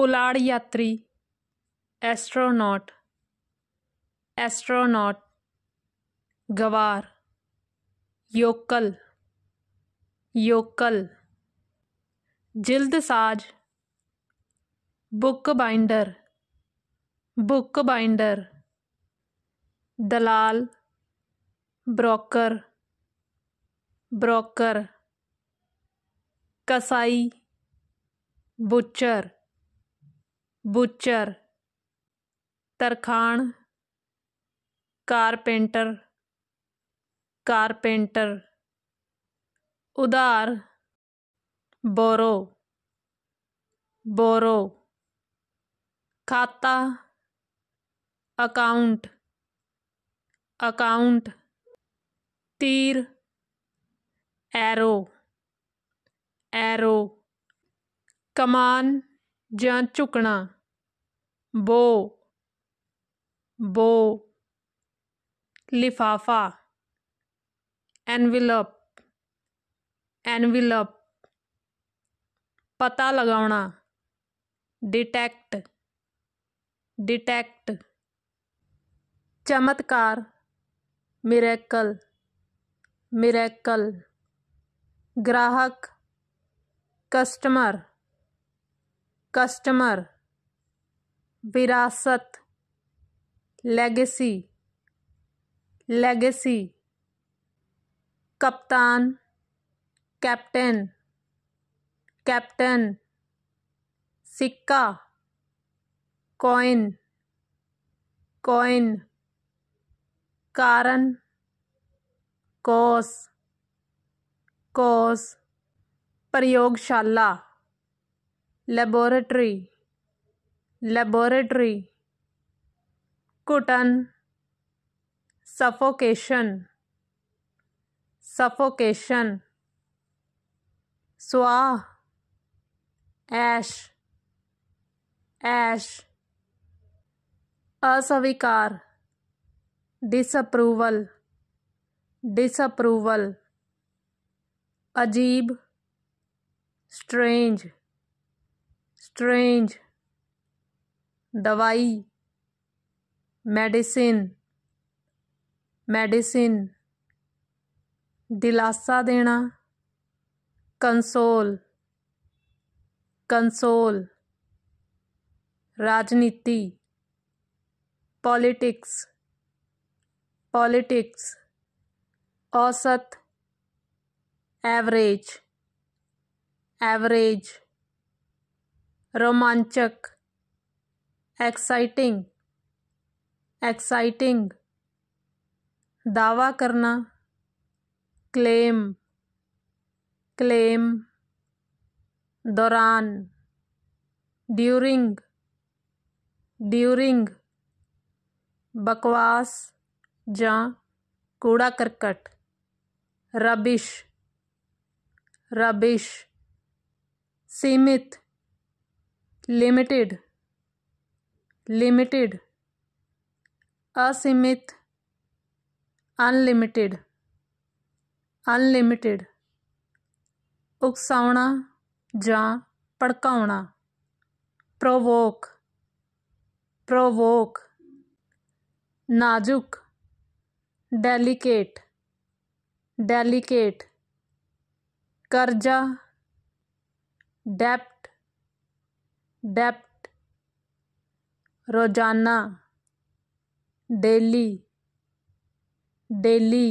पुलाड़ यात्री astronaut astronaut गवार yokel yokel साज बुक बाइंडर बुक बाइंडर दलाल ब्रोकर ब्रोकर कसाई बुचर बुचर तरखान कारपेंटर कारपेंटर उधार बोरो बोरो खाता अकाउंट अकाउंट तीर एरो एरो कमान ਜਾਂ ਝੁਕਣਾ बो ਬੋ लिफाफा एनविलप एनविलप पता लगाना डिटेक्ट डिटेक्ट चमत्कार मिरेकल मिरेकल ग्राहक कस्टमर कस्टमर विरासत लेगेसी लेगेसी कप्तान कैप्टन कैप्टन सिक्का कॉइन कॉइन कारण कोस कोस प्रयोगशाला laboratory laboratory cotton suffocation suffocation स्वाह ऐश ऐश अस्वीकार डिसअप्रूवल डिसअप्रूवल अजीब स्ट्रेंज स्ट्रेंज दवाई मेडिसिन मेडिसिन दिलासा देना कंसोल कंसोल राजनीति पॉलिटिक्स पॉलिटिक्स औसत एवरेज एवरेज रोमांचक एक्साइटिंग एक्साइटिंग दावा करना क्लेम क्लेम दौरान ड्यूरिंग ड्यूरिंग बकवास या कूड़ा करकट रबिश रबिश सीमित लिमिटेड लिमिटेड असीमित अनलिमिटेड अनलिमिटेड उकसाना जा भड़का प्रोवोक प्रोवोक नाजुक डेलीकेट डेलीकेट कर्जा डेप्ट डेप्ट रोज़ाना डेली डेली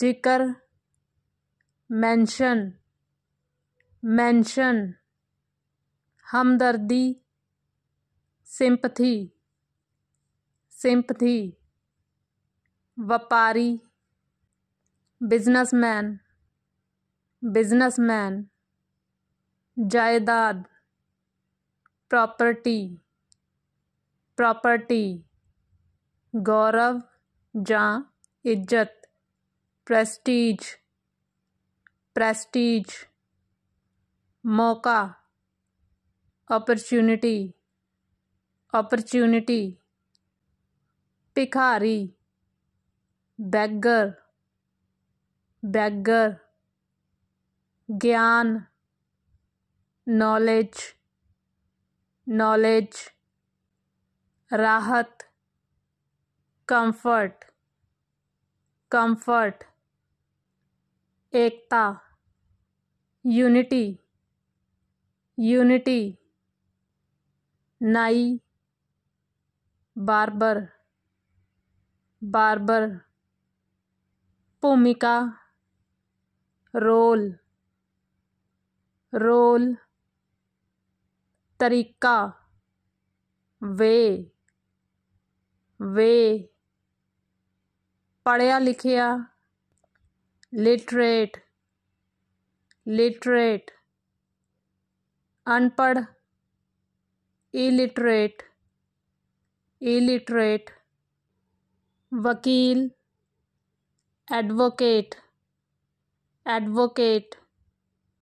ज़िक्र मेंशन मेंशन हमदर्दी सिंपथी सिंपथी व्यापारी बिजनेसमैन बिजनेसमैन जायदाद प्रॉपर्टी प्रॉपर्टी गौरव या इज्जत प्रेस्टीज प्रेस्टीज मौका अपॉर्चुनिटी अपॉर्चुनिटी भिखारी बैगर बैगर ज्ञान नॉलेज नॉलेज राहत कंफर्ट कंफर्ट एकता यूनिटी यूनिटी नाई बारबर बारबर भूमिका रोल रोल तरीका वे वे पढ़िया लिखिया लिटरेट लिटरेट अनपढ़ इलिटरेट इलिटरेट वकील एडवोकेट एडवोकेट